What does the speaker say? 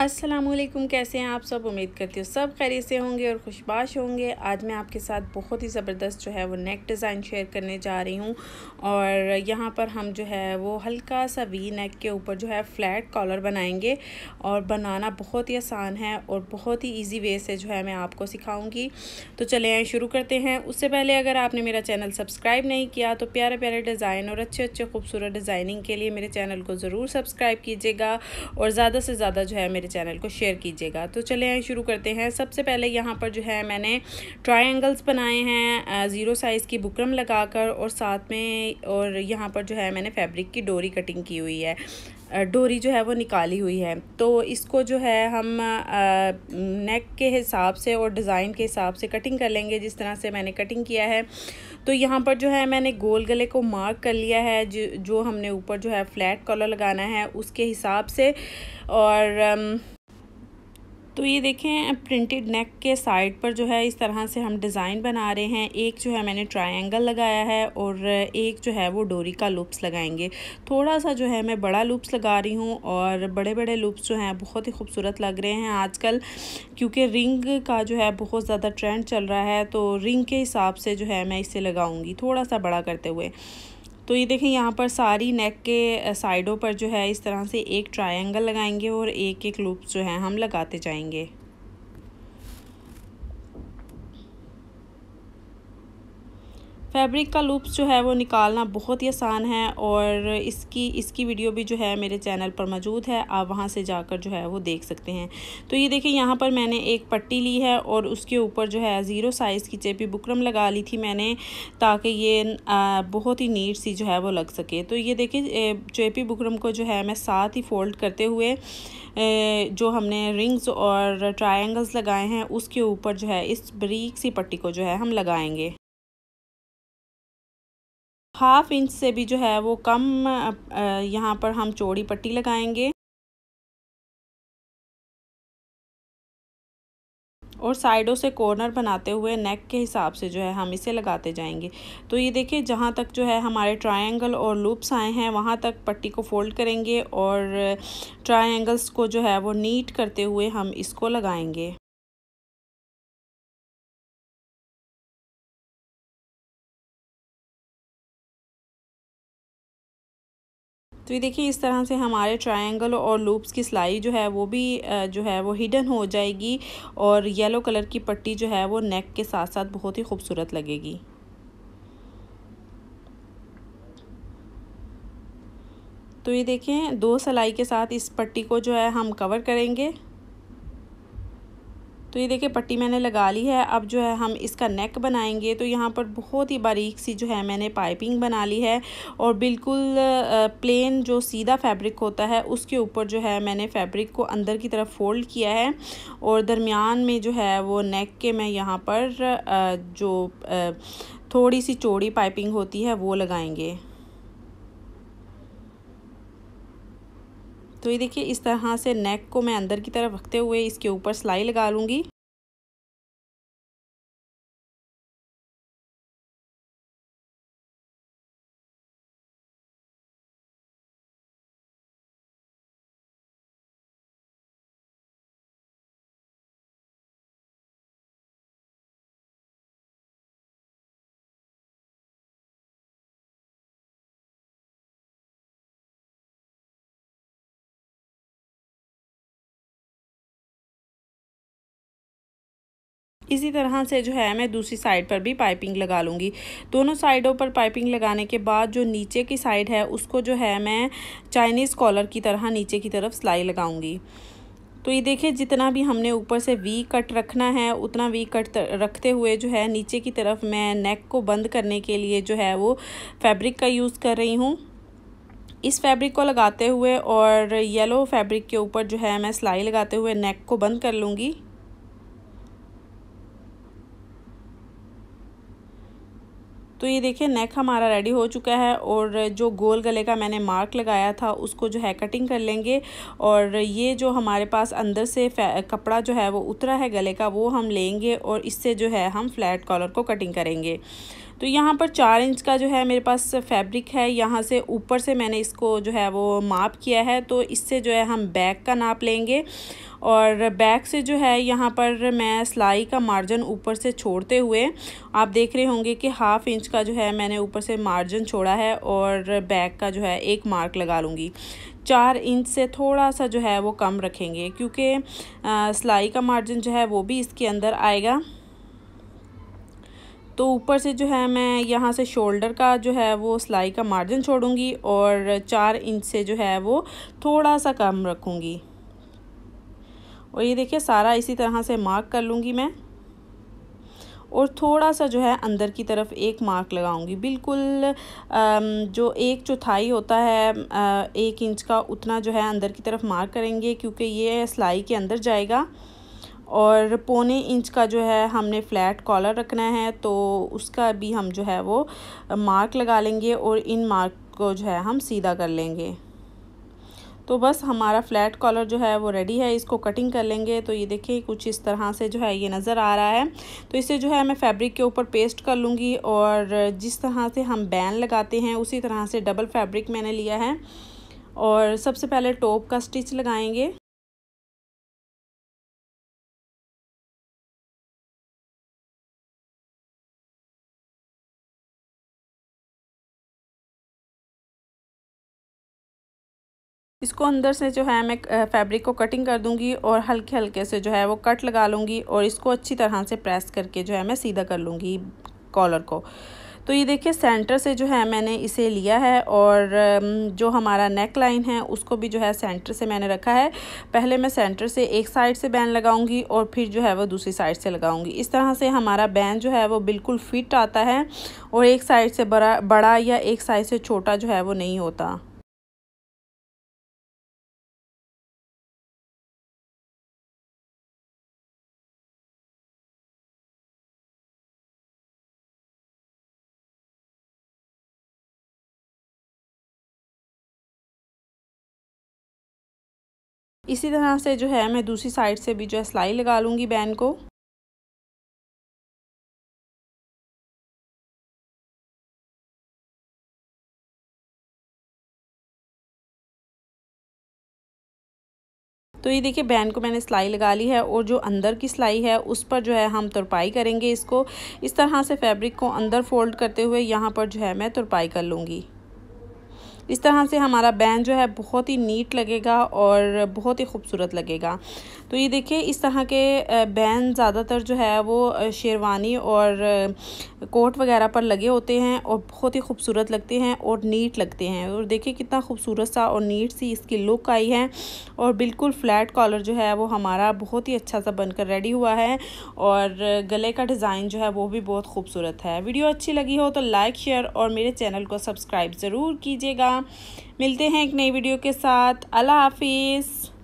असलम कैसे हैं आप सब उम्मीद करती हूँ सब खैरियत से होंगे और खुशबाश होंगे आज मैं आपके साथ बहुत ही ज़बरदस्त जो है वो नेक डिज़ाइन शेयर करने जा रही हूँ और यहाँ पर हम जो है वो हल्का सा वी नेक के ऊपर जो है फ्लैट कॉलर बनाएंगे और बनाना बहुत ही आसान है और बहुत ही इजी वे से जो है मैं आपको सिखाऊँगी तो चले आए शुरू करते हैं उससे पहले अगर आपने मेरा चैनल सब्सक्राइब नहीं किया तो प्यारे प्यारे डिज़ाइन और अच्छे अच्छे खूबसूरत डिज़ाइनिंग के लिए मेरे चैनल को ज़रूर सब्सक्राइब कीजिएगा और ज़्यादा से ज़्यादा जो है मेरे मेरे चैनल को शेयर कीजिएगा तो चले आए शुरू करते हैं सबसे पहले यहाँ पर जो है मैंने ट्राइंगल्स बनाए हैं ज़ीरो साइज़ की बुकरम लगाकर और साथ में और यहाँ पर जो है मैंने फैब्रिक की डोरी कटिंग की हुई है डोरी जो है वो निकाली हुई है तो इसको जो है हम नेक के हिसाब से और डिज़ाइन के हिसाब से कटिंग कर लेंगे जिस तरह से मैंने कटिंग किया है तो यहाँ पर जो है मैंने गोल गले को मार्क कर लिया है जो जो हमने ऊपर जो है फ्लैट कॉलर लगाना है उसके हिसाब से और तो ये देखें प्रिंटेड नेक के साइड पर जो है इस तरह से हम डिज़ाइन बना रहे हैं एक जो है मैंने ट्रायंगल लगाया है और एक जो है वो डोरी का लूप्स लगाएंगे थोड़ा सा जो है मैं बड़ा लूप्स लगा रही हूँ और बड़े बड़े लूप्स जो हैं बहुत ही खूबसूरत लग रहे हैं आजकल क्योंकि रिंग का जो है बहुत ज़्यादा ट्रेंड चल रहा है तो रिंग के हिसाब से जो है मैं इसे लगाऊँगी थोड़ा सा बड़ा करते हुए तो ये देखें यहाँ पर सारी नेक के साइडों पर जो है इस तरह से एक ट्रायंगल लगाएंगे और एक एक लूप जो है हम लगाते जाएंगे फैब्रिक का लूप्स जो है वो निकालना बहुत ही आसान है और इसकी इसकी वीडियो भी जो है मेरे चैनल पर मौजूद है आप वहाँ से जाकर जो है वो देख सकते हैं तो ये देखिए यहाँ पर मैंने एक पट्टी ली है और उसके ऊपर जो है ज़ीरो साइज़ की चेपी बुकरम लगा ली थी मैंने ताकि ये बहुत ही नीट सी जो है वो लग सके तो ये देखिए चेपी बुकरम को जो है मैं साथ ही फोल्ड करते हुए जो हमने रिंग्स और ट्राइंगल्स लगाए हैं उसके ऊपर जो है इस ब्रीक सी पट्टी को जो है हम लगाएंगे हाफ़ इंच से भी जो है वो कम यहाँ पर हम चौड़ी पट्टी लगाएंगे और साइडों से कॉर्नर बनाते हुए नेक के हिसाब से जो है हम इसे लगाते जाएंगे तो ये देखिए जहाँ तक जो है हमारे ट्रायंगल और लूप्स आए हैं वहाँ तक पट्टी को फोल्ड करेंगे और ट्रायंगल्स को जो है वो नीट करते हुए हम इसको लगाएंगे तो ये देखिए इस तरह से हमारे ट्रायंगल और लूप्स की सिलाई जो है वो भी जो है वो हिडन हो जाएगी और येलो कलर की पट्टी जो है वो नेक के साथ साथ बहुत ही खूबसूरत लगेगी तो ये देखें दो सिलाई के साथ इस पट्टी को जो है हम कवर करेंगे तो ये देखिए पट्टी मैंने लगा ली है अब जो है हम इसका नेक बनाएंगे तो यहाँ पर बहुत ही बारीक सी जो है मैंने पाइपिंग बना ली है और बिल्कुल प्लेन जो सीधा फैब्रिक होता है उसके ऊपर जो है मैंने फैब्रिक को अंदर की तरफ फोल्ड किया है और दरमियान में जो है वो नेक के मैं यहाँ पर जो थोड़ी सी चौड़ी पाइपिंग होती है वो लगाएंगे तो ये देखिए इस तरह से नेक को मैं अंदर की तरफ रखते हुए इसके ऊपर सिलाई लगा लूँगी इसी तरह से जो है मैं दूसरी साइड पर भी पाइपिंग लगा लूँगी दोनों साइडों पर पाइपिंग लगाने के बाद जो नीचे की साइड है उसको जो है मैं चाइनीज़ कॉलर की तरह नीचे की तरफ सिलाई लगाऊँगी तो ये देखिए जितना भी हमने ऊपर से वी कट रखना है उतना वी कट रखते हुए जो है नीचे की तरफ मैं नेक को बंद करने के लिए जो है वो फैब्रिक का यूज़ कर रही हूँ इस फैब्रिक को लगाते हुए और येलो फैब्रिक के ऊपर जो है मैं सिलाई लगाते हुए नेक को बंद कर लूँगी तो ये देखिए नेक हमारा रेडी हो चुका है और जो गोल गले का मैंने मार्क लगाया था उसको जो है कटिंग कर लेंगे और ये जो हमारे पास अंदर से कपड़ा जो है वो उतरा है गले का वो हम लेंगे और इससे जो है हम फ्लैट कॉलर को कटिंग करेंगे तो यहाँ पर चार इंच का जो है मेरे पास फैब्रिक है यहाँ से ऊपर से मैंने इसको जो है वो माप किया है तो इससे जो है हम बैक का नाप लेंगे और बैक से जो है यहाँ पर मैं सिलाई का मार्जिन ऊपर से छोड़ते हुए आप देख रहे होंगे कि हाफ़ इंच का जो है मैंने ऊपर से मार्जिन छोड़ा है और बैक का जो है एक मार्क लगा लूँगी चार इंच से थोड़ा सा जो है वो कम रखेंगे क्योंकि सिलाई का मार्जिन जो है वो भी इसके अंदर आएगा तो ऊपर से जो है मैं यहाँ से शोल्डर का जो है वो सिलाई का मार्जिन छोड़ूंगी और चार इंच से जो है वो थोड़ा सा कम रखूँगी और ये देखिए सारा इसी तरह से मार्क कर लूँगी मैं और थोड़ा सा जो है अंदर की तरफ एक मार्क लगाऊंगी बिल्कुल जो एक चौथाई होता है एक इंच का उतना जो है अंदर की तरफ मार्क करेंगे क्योंकि ये सिलाई के अंदर जाएगा और पौने इंच का जो है हमने फ्लैट कॉलर रखना है तो उसका भी हम जो है वो मार्क लगा लेंगे और इन मार्क को जो है हम सीधा कर लेंगे तो बस हमारा फ्लैट कॉलर जो है वो रेडी है इसको कटिंग कर लेंगे तो ये देखिए कुछ इस तरह से जो है ये नज़र आ रहा है तो इसे जो है मैं फैब्रिक के ऊपर पेस्ट कर लूँगी और जिस तरह से हम बैन लगाते हैं उसी तरह से डबल फैब्रिक मैंने लिया है और सबसे पहले टॉप का स्टिच लगाएंगे इसको अंदर से जो है मैं फैब्रिक को कटिंग कर दूंगी और हल्के हल्के से जो है वो कट लगा लूँगी और इसको अच्छी तरह से प्रेस करके जो है मैं सीधा कर लूँगी कॉलर को तो ये देखिए सेंटर से जो है मैंने इसे लिया है और जो हमारा नेक लाइन है उसको भी जो है सेंटर से मैंने रखा है पहले मैं सेंटर से एक साइड से बैन लगाऊंगी और फिर जो है वो दूसरी साइड से लगाऊंगी इस तरह से हमारा बैन जो है वो बिल्कुल फिट आता है और एक साइड से बड़ा बड़ा या एक साइड से छोटा जो है वो नहीं होता इसी तरह से जो है मैं दूसरी साइड से भी जो है सिलाई लगा लूँगी बैन को तो ये देखिए बैन को मैंने सिलाई लगा ली है और जो अंदर की सिलाई है उस पर जो है हम तुरपाई करेंगे इसको इस तरह से फैब्रिक को अंदर फोल्ड करते हुए यहाँ पर जो है मैं तुरपाई कर लूँगी इस तरह से हमारा बैन जो है बहुत ही नीट लगेगा और बहुत ही खूबसूरत लगेगा तो ये देखिए इस तरह के बैन ज़्यादातर जो है वो शेरवानी और कोट वगैरह पर लगे होते हैं और बहुत ही खूबसूरत लगते हैं और नीट लगते हैं और देखिए कितना खूबसूरत सा और नीट सी इसकी लुक आई है और बिल्कुल फ्लैट कॉलर जो है वो हमारा बहुत ही अच्छा सा बनकर रेडी हुआ है और गले का डिज़ाइन जो है वो भी बहुत खूबसूरत है वीडियो अच्छी लगी हो तो लाइक शेयर और मेरे चैनल को सब्सक्राइब ज़रूर कीजिएगा मिलते हैं एक नई वीडियो के साथ अल्लाह हाफिज़